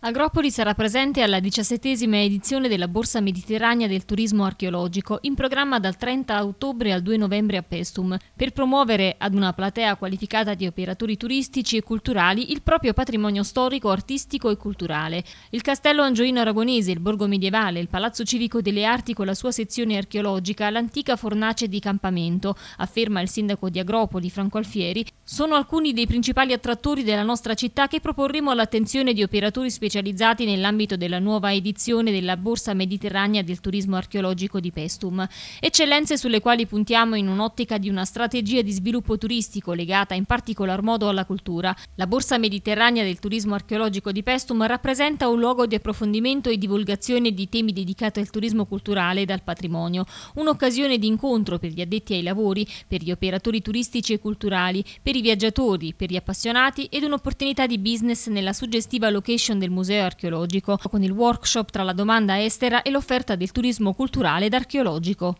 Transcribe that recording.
Agropoli sarà presente alla diciassettesima edizione della Borsa Mediterranea del Turismo Archeologico, in programma dal 30 ottobre al 2 novembre a Pestum, per promuovere ad una platea qualificata di operatori turistici e culturali il proprio patrimonio storico, artistico e culturale. Il castello angioino aragonese, il borgo medievale, il palazzo civico delle arti con la sua sezione archeologica, l'antica fornace di campamento, afferma il sindaco di Agropoli, Franco Alfieri, sono alcuni dei principali attrattori della nostra città che proporremo all'attenzione di operatori speciali specializzati nell'ambito della nuova edizione della Borsa Mediterranea del Turismo Archeologico di Pestum. Eccellenze sulle quali puntiamo in un'ottica di una strategia di sviluppo turistico legata in particolar modo alla cultura. La Borsa Mediterranea del Turismo Archeologico di Pestum rappresenta un luogo di approfondimento e divulgazione di temi dedicati al turismo culturale e al patrimonio, un'occasione di incontro per gli addetti ai lavori, per gli operatori turistici e culturali, per i viaggiatori, per gli appassionati ed un'opportunità di business nella suggestiva location del museo museo archeologico, con il workshop tra la domanda estera e l'offerta del turismo culturale ed archeologico.